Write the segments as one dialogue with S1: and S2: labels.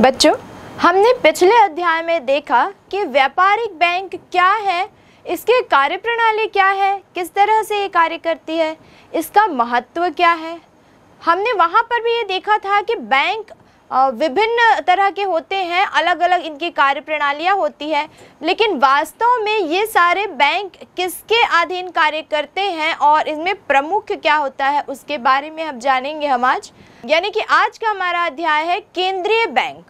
S1: बच्चों हमने पिछले अध्याय में देखा कि व्यापारिक बैंक क्या है इसके कार्यप्रणाली क्या है किस तरह से ये कार्य करती है इसका महत्व क्या है हमने वहाँ पर भी ये देखा था कि बैंक विभिन्न तरह के होते हैं अलग अलग इनकी कार्यप्रणालियाँ होती है लेकिन वास्तव में ये सारे बैंक किसके अधीन कार्य करते हैं और इनमें प्रमुख क्या होता है उसके बारे में हम जानेंगे हम आज यानी कि आज का हमारा अध्याय है केंद्रीय बैंक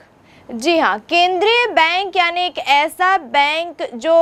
S1: जी हाँ केंद्रीय बैंक यानी एक ऐसा बैंक जो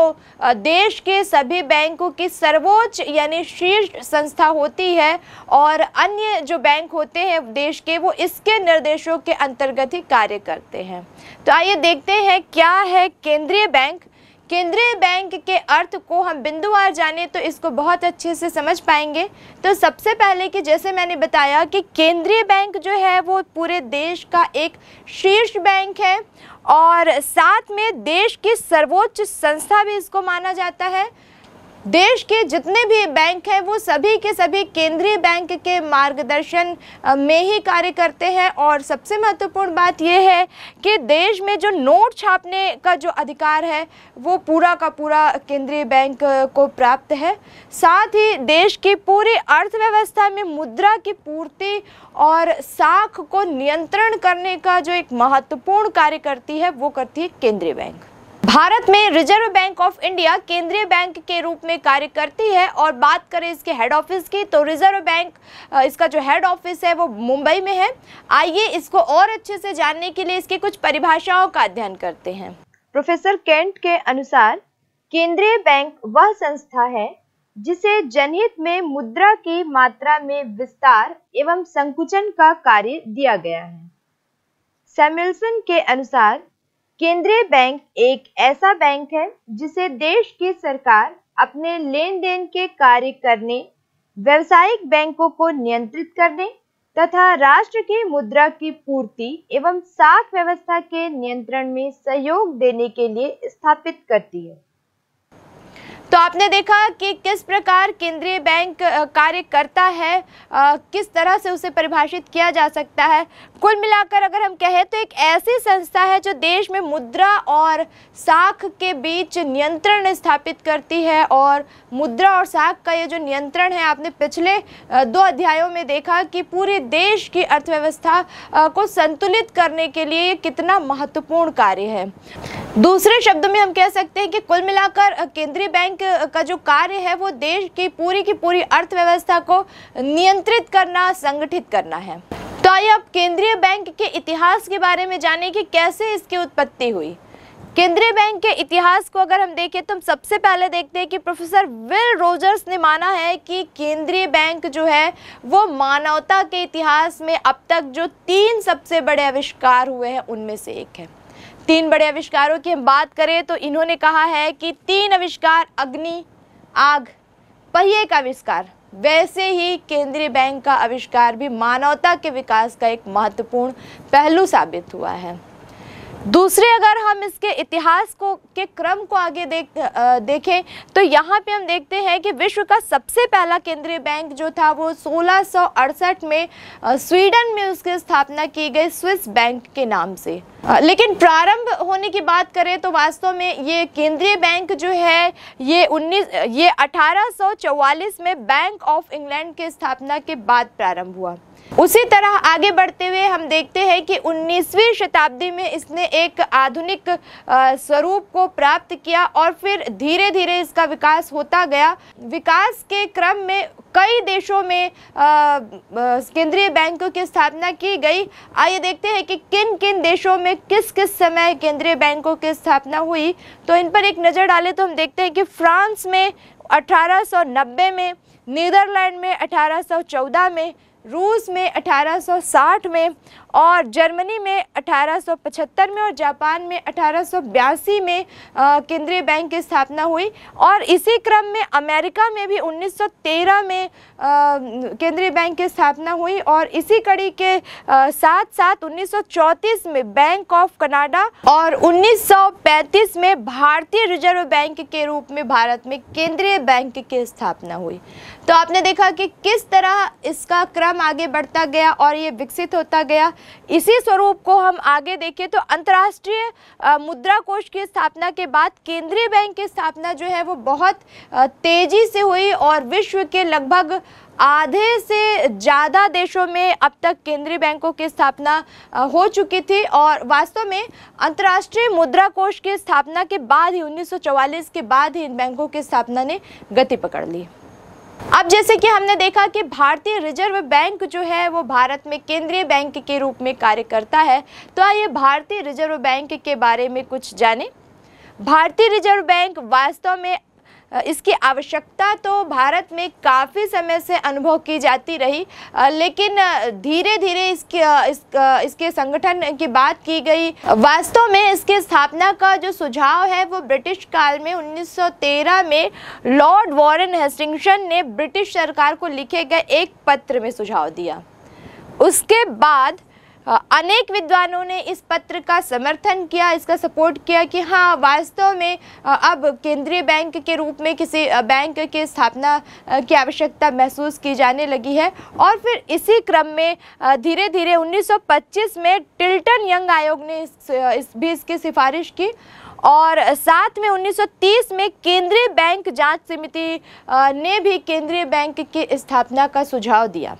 S1: देश के सभी बैंकों की सर्वोच्च यानी शीर्ष संस्था होती है और अन्य जो बैंक होते हैं देश के वो इसके निर्देशों के अंतर्गत ही कार्य करते हैं तो आइए देखते हैं क्या है केंद्रीय बैंक केंद्रीय बैंक के अर्थ को हम बिंदुवार जाने तो इसको बहुत अच्छे से समझ पाएंगे तो सबसे पहले कि जैसे मैंने बताया कि केंद्रीय बैंक जो है वो पूरे देश का एक शीर्ष बैंक है और साथ में देश की सर्वोच्च संस्था भी इसको माना जाता है देश के जितने भी बैंक हैं वो सभी के सभी केंद्रीय बैंक के मार्गदर्शन में ही कार्य करते हैं और सबसे महत्वपूर्ण बात यह है कि देश में जो नोट छापने का जो अधिकार है वो पूरा का पूरा केंद्रीय बैंक को प्राप्त है साथ ही देश की पूरी अर्थव्यवस्था में मुद्रा की पूर्ति और साख को नियंत्रण करने का जो एक महत्वपूर्ण कार्य करती है वो करती है केंद्रीय बैंक भारत में रिजर्व बैंक ऑफ इंडिया केंद्रीय बैंक के रूप में कार्य करती है और बात करें इसके हेड ऑफिस की तो रिजर्व बैंक इसका जो हेड ऑफिस है वो मुंबई में है आइए इसको और अच्छे से जानने के लिए इसके कुछ परिभाषाओं का अध्ययन करते हैं प्रोफेसर कैंट के अनुसार केंद्रीय बैंक वह संस्था है जिसे जनहित में मुद्रा की मात्रा में विस्तार एवं संकुचन का कार्य दिया गया है सैमुअलसन के अनुसार केंद्रीय बैंक एक ऐसा बैंक है जिसे देश की सरकार अपने लेन देन के कार्य करने व्यवसायिक बैंकों को नियंत्रित करने तथा राष्ट्र की मुद्रा की पूर्ति एवं साख व्यवस्था के नियंत्रण में सहयोग देने के लिए स्थापित करती है तो आपने देखा कि किस प्रकार केंद्रीय बैंक कार्य करता है किस तरह से उसे परिभाषित किया जा सकता है कुल मिलाकर अगर हम कहें तो एक ऐसी संस्था है जो देश में मुद्रा और साख के बीच नियंत्रण स्थापित करती है और मुद्रा और साख का ये जो नियंत्रण है आपने पिछले दो अध्यायों में देखा कि पूरे देश की अर्थव्यवस्था को संतुलित करने के लिए ये कितना महत्वपूर्ण कार्य है दूसरे शब्द में हम कह सकते हैं कि कुल मिलाकर केंद्रीय बैंक का जो कार्य है वो देश की पूरी की पूरी अर्थव्यवस्था को नियंत्रित करना संगठित करना है तो आइए अब केंद्रीय बैंक के इतिहास के बारे में जाने कि कैसे इसकी उत्पत्ति हुई केंद्रीय बैंक के इतिहास को अगर हम देखें तो हम सबसे पहले देखते हैं कि प्रोफेसर विल रोजर्स ने माना है कि केंद्रीय बैंक जो है वो मानवता के इतिहास में अब तक जो तीन सबसे बड़े आविष्कार हुए हैं उनमें से एक है तीन बड़े आविष्कारों की हम बात करें तो इन्होंने कहा है कि तीन आविष्कार अग्नि आग पहिए का आविष्कार वैसे ही केंद्रीय बैंक का आविष्कार भी मानवता के विकास का एक महत्वपूर्ण पहलू साबित हुआ है दूसरे अगर हम इसके इतिहास को के क्रम को आगे देख आ, देखें तो यहाँ पे हम देखते हैं कि विश्व का सबसे पहला केंद्रीय बैंक जो था वो सोलह में आ, स्वीडन में उसकी स्थापना की गई स्विस बैंक के नाम से आ, लेकिन प्रारंभ होने की बात करें तो वास्तव में ये केंद्रीय बैंक जो है ये उन्नीस ये अठारह में बैंक ऑफ इंग्लैंड की स्थापना के बाद प्रारंभ हुआ उसी तरह आगे बढ़ते हुए हम देखते हैं कि 19वीं शताब्दी में इसने एक आधुनिक स्वरूप को प्राप्त किया और फिर धीरे धीरे इसका विकास होता गया विकास के क्रम में कई देशों में केंद्रीय बैंकों की स्थापना की गई आइए देखते हैं कि किन किन देशों में किस किस समय केंद्रीय बैंकों की स्थापना हुई तो इन पर एक नज़र डालें तो हम देखते हैं कि फ्रांस में अठारह में नीदरलैंड में अठारह में रूस में 1860 में और जर्मनी में 1875 में और जापान में 1882 में केंद्रीय बैंक की स्थापना हुई और इसी क्रम में अमेरिका में भी 1913 में केंद्रीय बैंक की स्थापना हुई और इसी कड़ी के साथ साथ 1934 में बैंक ऑफ कनाडा और 1935 में भारतीय रिजर्व बैंक के रूप में भारत में केंद्रीय बैंक की स्थापना हुई तो आपने देखा कि किस तरह इसका क्रम काम आगे बढ़ता गया और ये विकसित होता गया इसी स्वरूप को हम आगे देखें तो अंतर्राष्ट्रीय मुद्रा कोष की स्थापना के बाद केंद्रीय बैंक की स्थापना जो है वो बहुत तेज़ी से हुई और विश्व के लगभग आधे से ज़्यादा देशों में अब तक केंद्रीय बैंकों की स्थापना हो चुकी थी और वास्तव में अंतर्राष्ट्रीय मुद्रा कोष की स्थापना के बाद ही 1944 के बाद ही इन बैंकों की स्थापना ने गति पकड़ ली अब जैसे कि हमने देखा कि भारतीय रिजर्व बैंक जो है वो भारत में केंद्रीय बैंक के रूप में कार्य करता है तो आइए भारतीय रिजर्व बैंक के बारे में कुछ जानें भारतीय रिजर्व बैंक वास्तव में इसकी आवश्यकता तो भारत में काफ़ी समय से अनुभव की जाती रही लेकिन धीरे धीरे इसके इस, इसके संगठन की बात की गई वास्तव में इसके स्थापना का जो सुझाव है वो ब्रिटिश काल में 1913 में लॉर्ड वॉरेन हेस्टिंगशन ने ब्रिटिश सरकार को लिखे गए एक पत्र में सुझाव दिया उसके बाद अनेक विद्वानों ने इस पत्र का समर्थन किया इसका सपोर्ट किया कि हाँ वास्तव में अब केंद्रीय बैंक के रूप में किसी बैंक के स्थापना की आवश्यकता महसूस की जाने लगी है और फिर इसी क्रम में धीरे धीरे 1925 में टिल्टन यंग आयोग ने इस, इस भी इसकी सिफारिश की और साथ में 1930 में केंद्रीय बैंक जांच समिति ने भी केंद्रीय बैंक की स्थापना का सुझाव दिया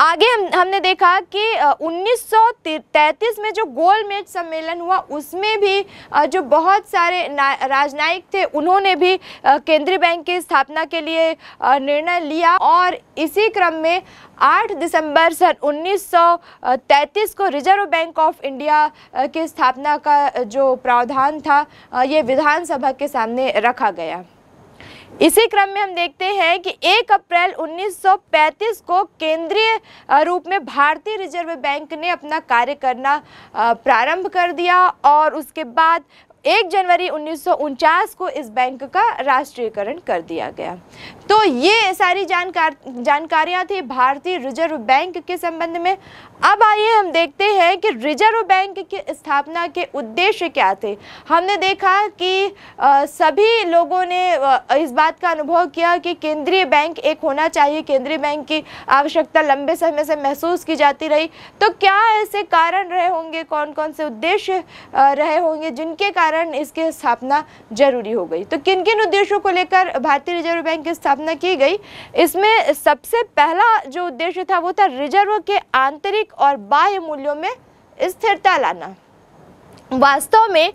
S1: आगे हम हमने देखा कि 1933 में जो गोलमेज सम्मेलन हुआ उसमें भी जो बहुत सारे राजनयिक थे उन्होंने भी केंद्रीय बैंक की स्थापना के लिए निर्णय लिया और इसी क्रम में 8 दिसंबर सन 1933 को रिजर्व बैंक ऑफ इंडिया की स्थापना का जो प्रावधान था ये विधानसभा के सामने रखा गया इसी क्रम में हम देखते हैं कि 1 अप्रैल 1935 को केंद्रीय रूप में भारतीय रिजर्व बैंक ने अपना कार्य करना प्रारंभ कर दिया और उसके बाद एक जनवरी उन्नीस को इस बैंक का राष्ट्रीयकरण कर दिया गया तो ये सारी जानकार जानकारियाँ थी भारतीय रिजर्व बैंक के संबंध में अब आइए हम देखते हैं कि रिजर्व बैंक की स्थापना के उद्देश्य क्या थे हमने देखा कि आ, सभी लोगों ने इस बात का अनुभव किया कि केंद्रीय बैंक एक होना चाहिए केंद्रीय बैंक की आवश्यकता लंबे समय से महसूस की जाती रही तो क्या ऐसे कारण रहे होंगे कौन कौन से उद्देश्य रहे होंगे जिनके कारण कारण इसकी स्थापना जरूरी हो गई तो किन किन उद्देश्यों को लेकर भारतीय रिजर्व बैंक की स्थापना की गई इसमें सबसे पहला जो उद्देश्य था वो था रिजर्व के आंतरिक और बाह्य मूल्यों में स्थिरता लाना वास्तव में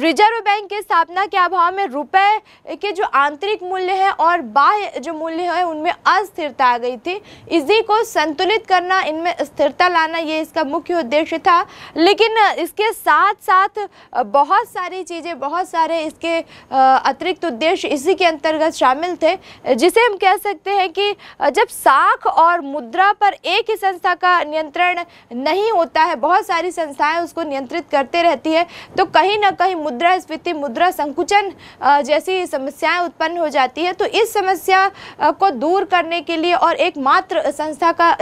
S1: रिजर्व बैंक के स्थापना के अभाव में रुपए के जो आंतरिक मूल्य है और बाह्य जो मूल्य है उनमें अस्थिरता आ गई थी इसी को संतुलित करना इनमें स्थिरता लाना ये इसका मुख्य उद्देश्य था लेकिन इसके साथ साथ बहुत सारी चीज़ें बहुत सारे इसके अतिरिक्त उद्देश्य इसी के अंतर्गत शामिल थे जिसे हम कह सकते हैं कि जब साख और मुद्रा पर एक ही संस्था का नियंत्रण नहीं होता है बहुत सारी संस्थाएँ उसको नियंत्रित करते रहते जाती है तो कहीं ना कहीं मुद्रा स्फीति मुद्रा संकुचन जैसी समस्याएं उत्पन्न हो जाती है तो इस समस्या को दूर करने के लिए और एक मात्र संस्था का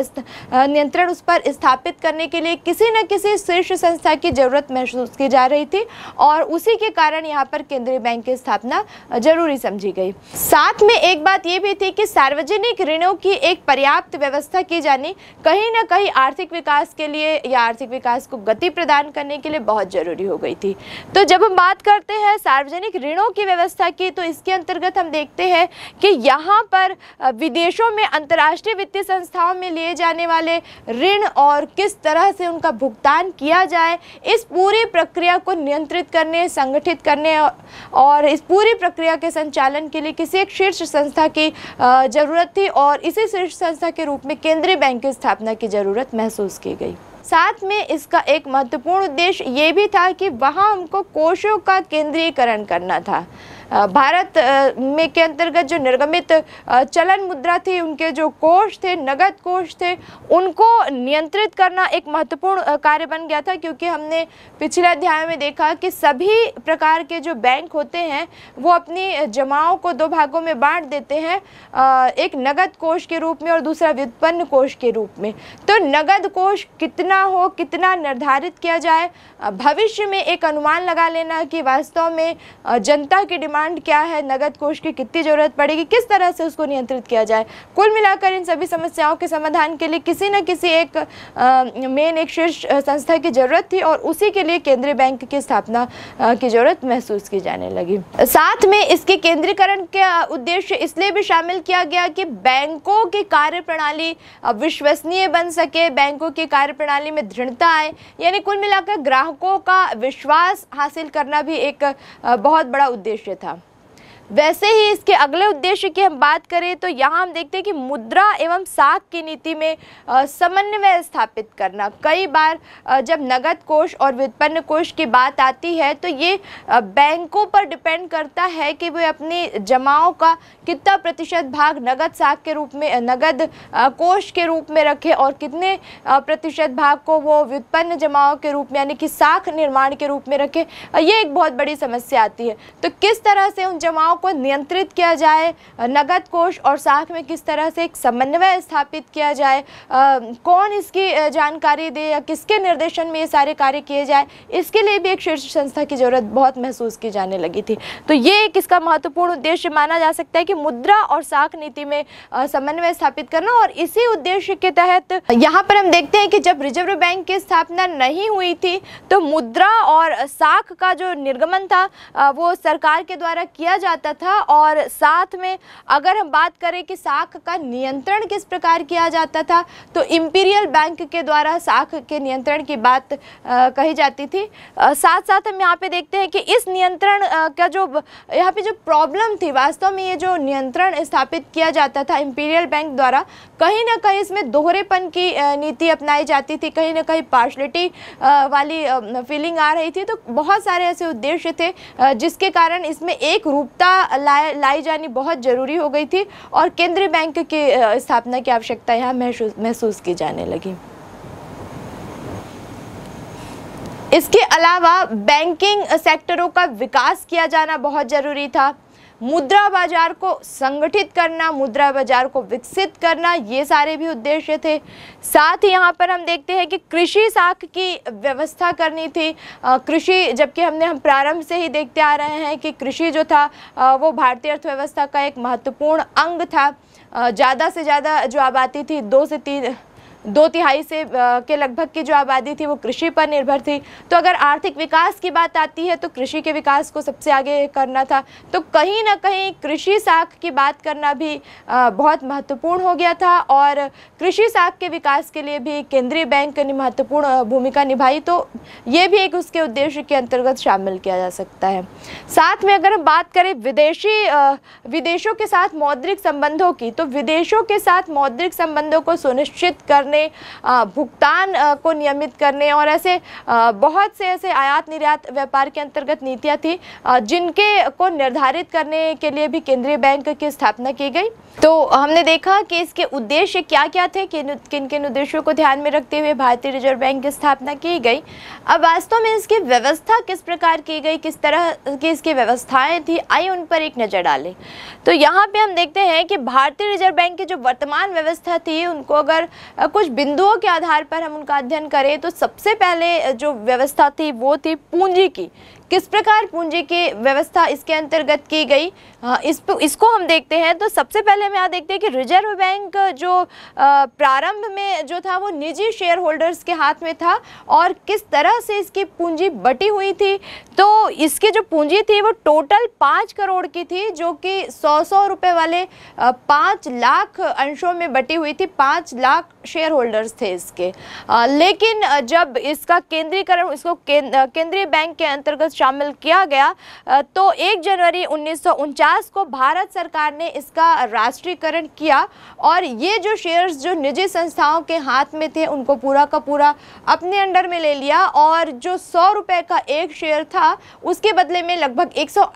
S1: नियंत्रण उस पर स्थापित करने के लिए किसी न किसी शीर्ष संस्था की ज़रूरत महसूस की जा रही थी और उसी के कारण यहाँ पर केंद्रीय बैंक की स्थापना जरूरी समझी गई साथ में एक बात ये भी थी कि सार्वजनिक ऋणों की एक पर्याप्त व्यवस्था की जानी कहीं ना कहीं आर्थिक विकास के लिए या आर्थिक विकास को गति प्रदान करने के लिए बहुत जरूरी जरूरी हो गई थी तो जब हम बात करते हैं सार्वजनिक ऋणों की व्यवस्था की तो इसके अंतर्गत हम देखते हैं कि यहाँ पर विदेशों में अंतर्राष्ट्रीय वित्तीय संस्थाओं में लिए जाने वाले ऋण और किस तरह से उनका भुगतान किया जाए इस पूरी प्रक्रिया को नियंत्रित करने संगठित करने और इस पूरी प्रक्रिया के संचालन के लिए किसी एक शीर्ष संस्था की ज़रूरत थी और इसी शीर्ष संस्था के रूप में केंद्रीय बैंक की स्थापना की ज़रूरत महसूस की गई साथ में इसका एक महत्वपूर्ण उद्देश्य ये भी था कि वहाँ हमको कोषों का केंद्रीकरण करना था भारत में के अंतर्गत जो निर्गमित चलन मुद्रा थी उनके जो कोष थे नगद कोष थे उनको नियंत्रित करना एक महत्वपूर्ण कार्य बन गया था क्योंकि हमने पिछले अध्याय में देखा कि सभी प्रकार के जो बैंक होते हैं वो अपनी जमाओं को दो भागों में बांट देते हैं एक नगद कोष के रूप में और दूसरा व्युत्पन्न कोष के रूप में तो नगद कोष कितना हो कितना निर्धारित किया जाए भविष्य में एक अनुमान लगा लेना कि वास्तव में जनता की डिमांड डिमांड क्या है नगद कोष की कितनी ज़रूरत पड़ेगी किस तरह से उसको नियंत्रित किया जाए कुल मिलाकर इन सभी समस्याओं के समाधान के लिए किसी न किसी एक मेन एक शीर्ष संस्था की ज़रूरत थी और उसी के लिए केंद्रीय बैंक की स्थापना की ज़रूरत महसूस की जाने लगी साथ में इसके केंद्रीकरण के उद्देश्य इसलिए भी शामिल किया गया कि बैंकों की कार्यप्रणाली विश्वसनीय बन सके बैंकों की कार्यप्रणाली में दृढ़ता आए यानी कुल मिलाकर ग्राहकों का विश्वास हासिल करना भी एक बहुत बड़ा उद्देश्य था वैसे ही इसके अगले उद्देश्य की हम बात करें तो यहाँ हम देखते हैं कि मुद्रा एवं साख की नीति में समन्वय स्थापित करना कई बार जब नगद कोष और व्युत्पन्न कोष की बात आती है तो ये बैंकों पर डिपेंड करता है कि वे अपनी जमाओं का कितना प्रतिशत भाग नगद साख के रूप में नगद कोष के रूप में रखें और कितने प्रतिशत भाग को वो व्युत्पन्न जमाओं के रूप में यानी कि साख निर्माण के रूप में रखें ये एक बहुत बड़ी समस्या आती है तो किस तरह से उन जमाओं को नियंत्रित किया जाए नगद कोष और साख में किस तरह से एक समन्वय स्थापित किया जाए कौन इसकी जानकारी दे या किसके निर्देशन में ये सारे कार्य किए जाए इसके लिए भी एक शीर्ष संस्था की ज़रूरत बहुत महसूस की जाने लगी थी तो ये एक इसका महत्वपूर्ण उद्देश्य माना जा सकता है कि मुद्रा और साख नीति में समन्वय स्थापित करना और इसी उद्देश्य के तहत यहाँ पर हम देखते हैं कि जब रिजर्व बैंक की स्थापना नहीं हुई थी तो मुद्रा और साख का जो निर्गमन था वो सरकार के द्वारा किया जाता जाता था और साथ में अगर हम बात करें कि साख का नियंत्रण किस प्रकार किया जाता था तो इम्पीरियल बैंक के द्वारा साख के नियंत्रण की बात कही जाती थी साथ साथ हम यहाँ पे देखते हैं कि इस नियंत्रण का जो यहाँ पे जो प्रॉब्लम थी वास्तव में ये जो नियंत्रण स्थापित किया जाता था इम्पीरियल बैंक द्वारा कहीं ना कहीं इसमें दोहरेपन की नीति अपनाई जाती थी कहीं ना कहीं पार्शलिटी वाली फीलिंग आ रही थी तो बहुत सारे ऐसे उद्देश्य थे जिसके कारण इसमें एक रूपता व्यवस्था लाई लाई जानी बहुत ज़रूरी हो गई थी और केंद्रीय बैंक की स्थापना की आवश्यकता यहाँ महसूस की जाने लगी इसके अलावा बैंकिंग सेक्टरों का विकास किया जाना बहुत ज़रूरी था मुद्रा बाजार को संगठित करना मुद्रा बाजार को विकसित करना ये सारे भी उद्देश्य थे साथ ही यहाँ पर हम देखते हैं कि कृषि साख की व्यवस्था करनी थी कृषि जबकि हमने हम प्रारंभ से ही देखते आ रहे हैं कि कृषि जो था वो भारतीय अर्थव्यवस्था का एक महत्वपूर्ण अंग था ज़्यादा से ज़्यादा जो आबादी थी दो से तीन दो तिहाई से के लगभग की जो आबादी थी वो कृषि पर निर्भर थी तो अगर आर्थिक विकास की बात आती है तो कृषि के विकास को सबसे आगे करना था तो कहीं ना कहीं कृषि साख की बात करना भी बहुत महत्वपूर्ण हो गया था और कृषि साख के विकास के लिए भी केंद्रीय बैंक ने महत्वपूर्ण भूमिका निभाई तो ये भी एक उसके उद्देश्य के अंतर्गत शामिल किया जा सकता है साथ में अगर हम बात करें विदेशी विदेशों के साथ मौद्रिक संबंधों की तो विदेशों के साथ मौद्रिक संबंधों को सुनिश्चित करना करने भुगतान को नियमित करने और ऐसे बहुत से ऐसे आयात निर्यात व्यापार के अंतर्गत नीतियाँ थी जिनके को निर्धारित करने के लिए भी केंद्रीय बैंक की स्थापना की गई तो हमने देखा कि इसके उद्देश्य क्या क्या थे किन किन किन उद्देश्यों को ध्यान में रखते हुए भारतीय रिजर्व बैंक की स्थापना की गई अब वास्तव में इसकी व्यवस्था किस प्रकार की गई किस तरह की इसकी व्यवस्थाएं थी आइए उन पर एक नज़र डालें तो यहाँ पे हम देखते हैं कि भारतीय रिजर्व बैंक की जो वर्तमान व्यवस्था थी उनको अगर कुछ कुछ बिंदुओं के आधार पर हम उनका अध्ययन करें तो सबसे पहले जो व्यवस्था थी वो थी पूंजी की किस प्रकार पूंजी की व्यवस्था इसके अंतर्गत की गई इस इसको हम देखते हैं तो सबसे पहले हम यहाँ देखते हैं कि रिजर्व बैंक जो प्रारंभ में जो था वो निजी शेयर होल्डर्स के हाथ में था और किस तरह से इसकी पूंजी बटी हुई थी तो इसकी जो पूंजी थी वो टोटल पाँच करोड़ की थी जो कि सौ सौ रुपये वाले पाँच लाख अंशों में बटी हुई थी पाँच लाख शेयर होल्डर्स थे इसके लेकिन जब इसका केंद्रीकरण इसको केंद्रीय बैंक के अंतर्गत शामिल किया गया तो 1 जनवरी उन्नीस को भारत सरकार ने इसका राष्ट्रीयकरण किया और ये जो शेयर्स जो निजी संस्थाओं के हाथ में थे उनको पूरा का पूरा अपने अंडर में ले लिया और जो सौ रुपये का एक शेयर था उसके बदले में लगभग एक सौ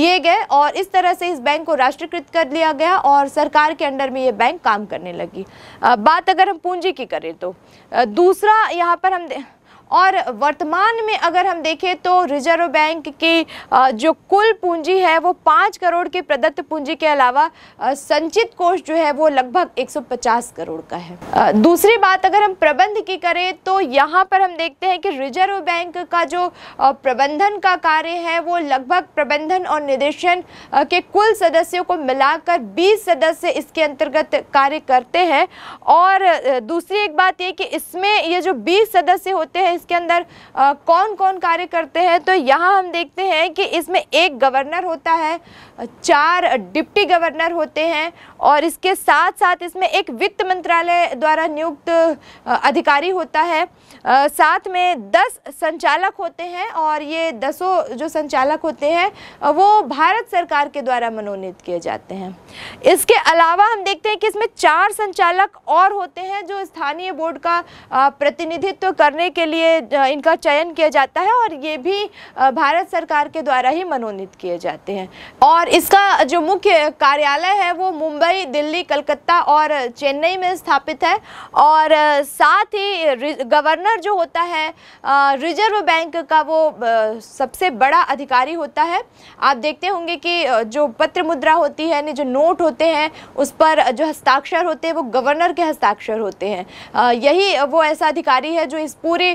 S1: दिए गए और इस तरह से इस बैंक को राष्ट्रीयकृत कर लिया गया और सरकार के अंडर में ये बैंक काम करने लगी बात अगर हम पूंजी की करें तो दूसरा यहाँ पर हम और वर्तमान में अगर हम देखें तो रिजर्व बैंक की जो कुल पूंजी है वो पाँच करोड़ की प्रदत्त पूंजी के अलावा संचित कोष जो है वो लगभग 150 करोड़ का है दूसरी बात अगर हम प्रबंध की करें तो यहाँ पर हम देखते हैं कि रिजर्व बैंक का जो प्रबंधन का कार्य है वो लगभग प्रबंधन और निदेशन के कुल सदस्यों को मिलाकर बीस सदस्य इसके अंतर्गत कार्य करते हैं और दूसरी एक बात ये कि इसमें ये जो बीस सदस्य होते हैं इसके अंदर कौन कौन कार्य करते हैं तो यहाँ हम देखते हैं कि इसमें एक गवर्नर होता है चार डिप्टी गवर्नर होते हैं और इसके साथ साथ इसमें एक वित्त मंत्रालय द्वारा नियुक्त अधिकारी होता है साथ में दस संचालक होते हैं और ये दसों जो संचालक होते हैं वो भारत सरकार के द्वारा मनोनीत किए जाते हैं इसके अलावा हम देखते हैं कि इसमें चार संचालक और होते हैं जो स्थानीय बोर्ड का प्रतिनिधित्व करने के लिए इनका चयन किया जाता है और ये भी भारत सरकार के द्वारा ही मनोनीत किए जाते हैं और इसका जो मुख्य कार्यालय है वो मुंबई दिल्ली कलकत्ता और चेन्नई में स्थापित है और साथ ही गवर्नर जो होता है रिजर्व बैंक का वो सबसे बड़ा अधिकारी होता है आप देखते होंगे कि जो पत्र मुद्रा होती है यानी जो नोट होते हैं उस पर जो हस्ताक्षर होते हैं वो गवर्नर के हस्ताक्षर होते हैं यही वो ऐसा अधिकारी है जो इस पूरे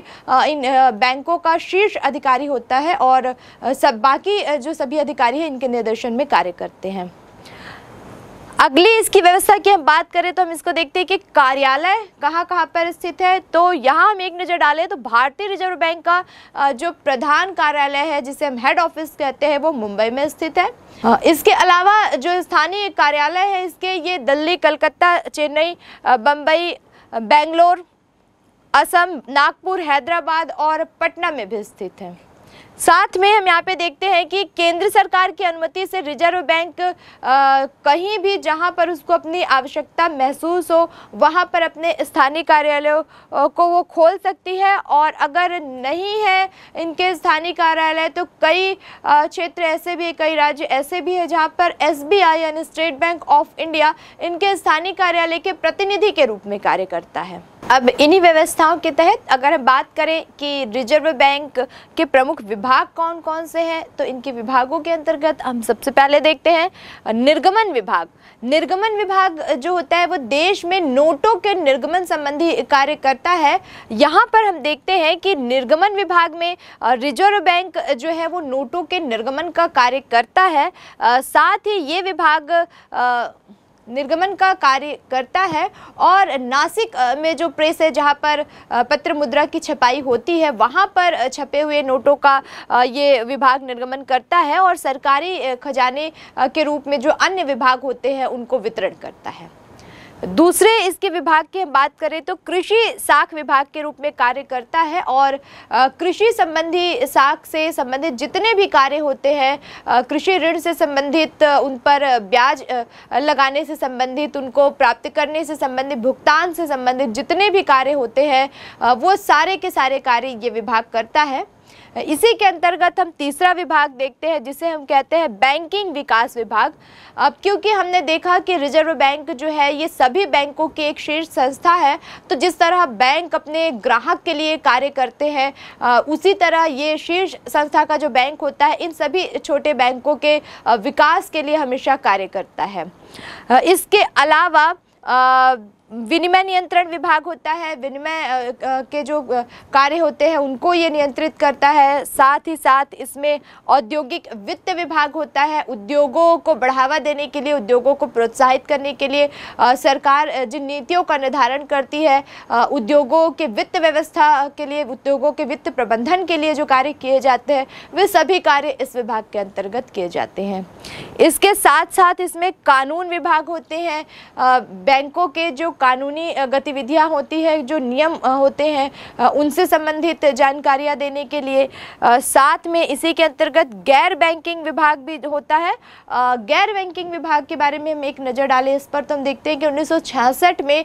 S1: इन बैंकों का शीर्ष अधिकारी होता है और सब बाकी जो सभी अधिकारी हैं इनके निर्देशन में में कार्य करते हैं अगली इसकी व्यवस्था की हम बात करें तो हम इसको देखते हैं कि कार्यालय कहाँ कहाँ पर स्थित है तो यहाँ हम एक नज़र डालें तो भारतीय रिजर्व बैंक का जो प्रधान कार्यालय है जिसे हम हेड ऑफिस कहते हैं वो मुंबई में स्थित है हाँ। इसके अलावा जो स्थानीय कार्यालय है इसके ये दिल्ली कलकत्ता चेन्नई बम्बई बेंगलोर असम नागपुर हैदराबाद और पटना में भी स्थित हैं साथ में हम यहाँ पे देखते हैं कि केंद्र सरकार की अनुमति से रिजर्व बैंक आ, कहीं भी जहाँ पर उसको अपनी आवश्यकता महसूस हो वहाँ पर अपने स्थानीय कार्यालयों को वो खोल सकती है और अगर नहीं है इनके स्थानीय कार्यालय तो कई क्षेत्र ऐसे भी कई राज्य ऐसे भी है जहाँ पर एस यानी स्टेट बैंक ऑफ इंडिया इनके स्थानीय कार्यालय के प्रतिनिधि के रूप में कार्य करता है अब इन्हीं व्यवस्थाओं के तहत अगर हम बात करें कि रिजर्व बैंक के प्रमुख विभाग कौन कौन से हैं तो इनके विभागों के अंतर्गत हम सबसे पहले देखते हैं निर्गमन विभाग निर्गमन विभाग जो होता है वो देश में नोटों के निर्गमन संबंधी कार्य करता है यहाँ पर हम देखते हैं कि निर्गमन विभाग में रिजर्व बैंक जो है वो नोटों के निर्गमन का कार्य करता है साथ ही ये विभाग आ, निर्गमन का कार्य करता है और नासिक में जो प्रेस है जहाँ पर पत्र मुद्रा की छपाई होती है वहाँ पर छपे हुए नोटों का ये विभाग निर्गमन करता है और सरकारी खजाने के रूप में जो अन्य विभाग होते हैं उनको वितरण करता है दूसरे इसके विभाग की हम बात करें तो कृषि साख विभाग के रूप में कार्य करता है और कृषि संबंधी साख से संबंधित जितने भी कार्य होते हैं कृषि ऋण से संबंधित उन पर ब्याज लगाने से संबंधित उनको प्राप्त करने से संबंधित भुगतान से संबंधित जितने भी कार्य होते हैं वो सारे के सारे कार्य ये विभाग करता है इसी के अंतर्गत हम तीसरा विभाग देखते हैं जिसे हम कहते हैं बैंकिंग विकास विभाग अब क्योंकि हमने देखा कि रिजर्व बैंक जो है ये सभी बैंकों की एक शीर्ष संस्था है तो जिस तरह बैंक अपने ग्राहक के लिए कार्य करते हैं उसी तरह ये शीर्ष संस्था का जो बैंक होता है इन सभी छोटे बैंकों के विकास के लिए हमेशा कार्य करता है इसके अलावा विनिमय नियंत्रण विभाग होता है विनिमय के जो कार्य होते हैं उनको ये नियंत्रित करता है साथ ही साथ इसमें औद्योगिक वित्त विभाग होता है उद्योगों को बढ़ावा देने के लिए उद्योगों को प्रोत्साहित करने के लिए सरकार जिन नीतियों का निर्धारण करती है उद्योगों के वित्त व्यवस्था के लिए उद्योगों के वित्त प्रबंधन के लिए जो कार्य किए जाते हैं वे सभी कार्य इस विभाग के अंतर्गत किए जाते हैं इसके साथ साथ इसमें कानून विभाग होते हैं बैंकों के जो कानूनी गतिविधियां होती है जो नियम होते हैं उनसे संबंधित जानकारियां देने के लिए साथ में इसी के अंतर्गत गैर बैंकिंग विभाग भी होता है गैर बैंकिंग विभाग के बारे में हम एक नज़र डालें इस पर तो हम देखते हैं कि उन्नीस में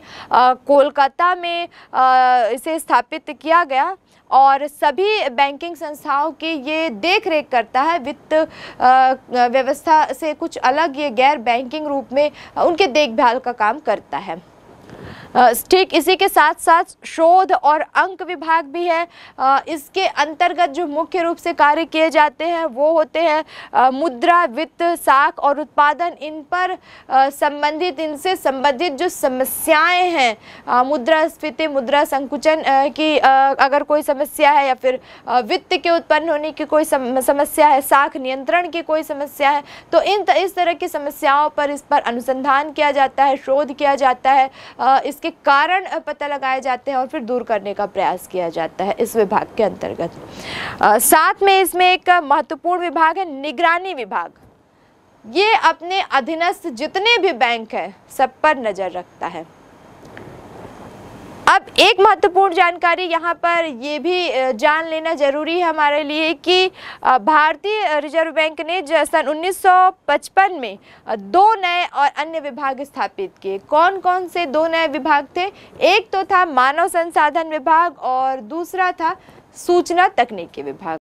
S1: कोलकाता में इसे स्थापित किया गया और सभी बैंकिंग संस्थाओं की ये देख रेख करता है वित्त व्यवस्था से कुछ अलग ये गैर बैंकिंग रूप में उनके देखभाल का काम करता है ठीक इसी के साथ साथ शोध और अंक विभाग भी है इसके अंतर्गत जो मुख्य रूप से कार्य किए जाते हैं वो होते हैं मुद्रा वित्त साख और उत्पादन इन पर संबंधित इनसे संबंधित जो समस्याएं हैं मुद्रा स्फीति मुद्रा संकुचन की अगर कोई समस्या है या फिर वित्त के उत्पन्न होने की कोई समस्या है साख नियंत्रण की कोई समस्या है तो इन इस तरह की समस्याओं पर इस पर अनुसंधान किया जाता है शोध किया जाता है इस इसके कारण पता लगाए जाते हैं और फिर दूर करने का प्रयास किया जाता है इस विभाग के अंतर्गत साथ में इसमें एक महत्वपूर्ण विभाग है निगरानी विभाग ये अपने अधीनस्थ जितने भी बैंक हैं सब पर नज़र रखता है अब एक महत्वपूर्ण जानकारी यहाँ पर ये भी जान लेना जरूरी है हमारे लिए कि भारतीय रिजर्व बैंक ने सन 1955 में दो नए और अन्य विभाग स्थापित किए कौन कौन से दो नए विभाग थे एक तो था मानव संसाधन विभाग और दूसरा था सूचना तकनीकी विभाग